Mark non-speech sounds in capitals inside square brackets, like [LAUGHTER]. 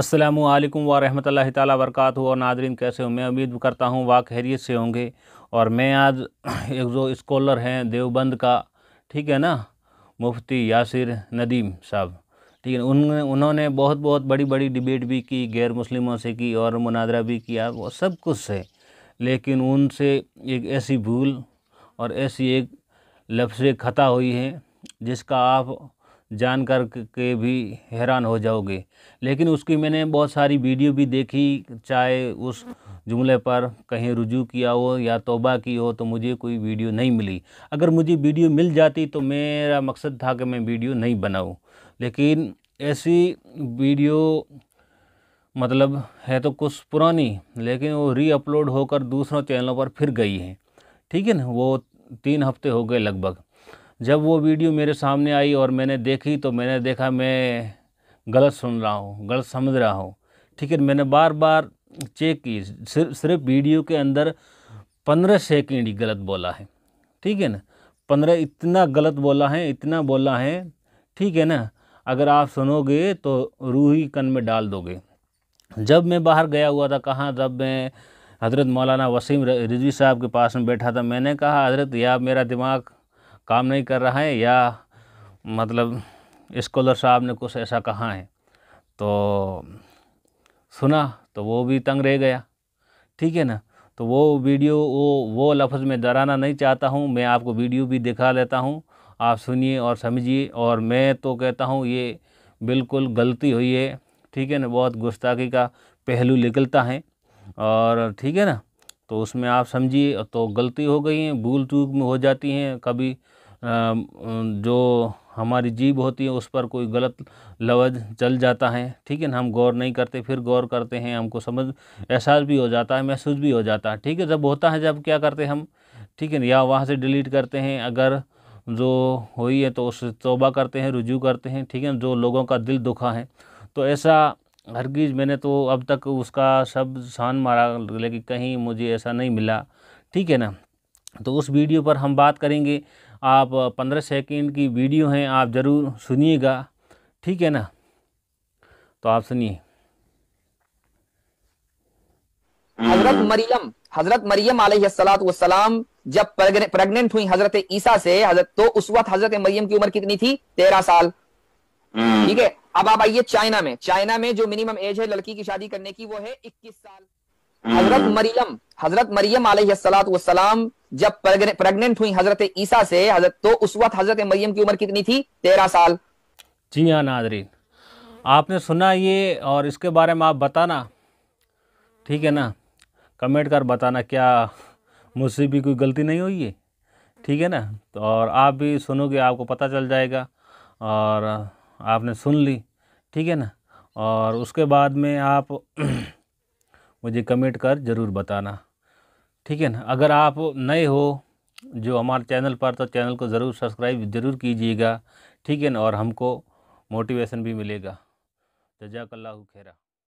असलम वरहमल ताली वरक़ात और नादरीन कैसे हूँ मैं उम्मीद करता हूँ वाक खैरियत से होंगे और मैं आज [CLEARS THROAT] एक जो स्कॉलर हैं देवबंद का ठीक है ना मुफ्ती यासिर नदीम साहब ठीक है उन उन्होंने बहुत बहुत बड़ी बड़ी डिबेट भी की गैर मुस्लिमों से की और मुनादरा भी किया वो सब कुछ है लेकिन उनसे एक ऐसी भूल और ऐसी एक लफ्ज़ खता हुई है जिसका आप जान कर के भी हैरान हो जाओगे लेकिन उसकी मैंने बहुत सारी वीडियो भी देखी चाहे उस जुमले पर कहीं रुजू किया हो या तोबा की हो तो मुझे कोई वीडियो नहीं मिली अगर मुझे वीडियो मिल जाती तो मेरा मकसद था कि मैं वीडियो नहीं बनाऊँ लेकिन ऐसी वीडियो मतलब है तो कुछ पुरानी लेकिन वो री अपलोड होकर दूसरों चैनलों पर फिर गई है ठीक है ना वो तीन हफ्ते हो गए लगभग जब वो वीडियो मेरे सामने आई और मैंने देखी तो मैंने देखा मैं गलत सुन रहा हूँ गलत समझ रहा हूँ ठीक है मैंने बार बार चेक की सिर्फ सिर्फ वीडियो के अंदर पंद्रह सेकेंड ही गलत बोला है ठीक है ना पंद्रह इतना गलत बोला है इतना बोला है ठीक है ना अगर आप सुनोगे तो रूही कन में डाल दोगे जब मैं बाहर गया हुआ था कहाँ जब मैं हज़रत मौलाना वसीम रिजवी साहब के पास में बैठा था मैंने कहा हज़रत या मेरा दिमाग काम नहीं कर रहा है या मतलब स्कॉलर साहब ने कुछ ऐसा कहा है तो सुना तो वो भी तंग रह गया ठीक है ना तो वो वीडियो वो वो लफ्ज़ में डराना नहीं चाहता हूँ मैं आपको वीडियो भी दिखा लेता हूँ आप सुनिए और समझिए और मैं तो कहता हूँ ये बिल्कुल गलती हुई है ठीक है ना बहुत गुस्ताखी का पहलू निकलता है और ठीक है ना तो उसमें आप समझिए तो गलती हो गई हैं भूल चूक में हो जाती हैं कभी जो हमारी जीभ होती है उस पर कोई गलत लवज चल जाता है ठीक है ना हम गौर नहीं करते फिर गौर करते हैं हमको समझ एहसास भी हो जाता है महसूस भी हो जाता है ठीक है जब होता है जब क्या करते हैं हम ठीक है ना या वहाँ से डिलीट करते हैं अगर जो हुई है तो उस तोबा करते हैं रुजू करते हैं ठीक है जो लोगों का दिल दुखा है तो ऐसा हरगिज़ मैंने तो अब तक उसका सब शान मारा लेकिन कहीं मुझे ऐसा नहीं मिला ठीक है ना तो उस वीडियो पर हम बात करेंगे आप पंद्रह सेकेंड की वीडियो हैं आप ज़रूर सुनिएगा ठीक है ना तो आप सुनिए हजरत मरियम हजरत मरियम आलतम जब प्रेग्नेंट हुई हजरत ईसा से हजरत तो उस वक्त हजरत मरियम की उम्र कितनी थी तेरह साल हम्म। ठीक है अब आप आइए चाइना में चाइना में जो मिनिमम एज है लड़की की शादी करने की वो है इक्कीस साल हम्म। हजरत मरियम हजरत मरियम सलाम जब प्रेगनेंट हुई हजरत ईसा से हजरत तो उस वक्त हजरत मरियम की उम्र कितनी थी तेरह साल जी हाँ नादरीन आपने सुना ये और इसके बारे में आप बताना ठीक है ना कमेंट कर बताना क्या मुझसे भी कोई गलती नहीं हुई है ठीक है ना तो और आप भी सुनोगे आपको पता चल जाएगा और आपने सुन ली ठीक है ना और उसके बाद में आप [CLEARS THROAT] मुझे कमेंट कर ज़रूर बताना ठीक है ना अगर आप नए हो जो हमारे चैनल पर तो चैनल को ज़रूर सब्सक्राइब ज़रूर कीजिएगा ठीक है ना और हमको मोटिवेशन भी मिलेगा जजाकल्ला खेरा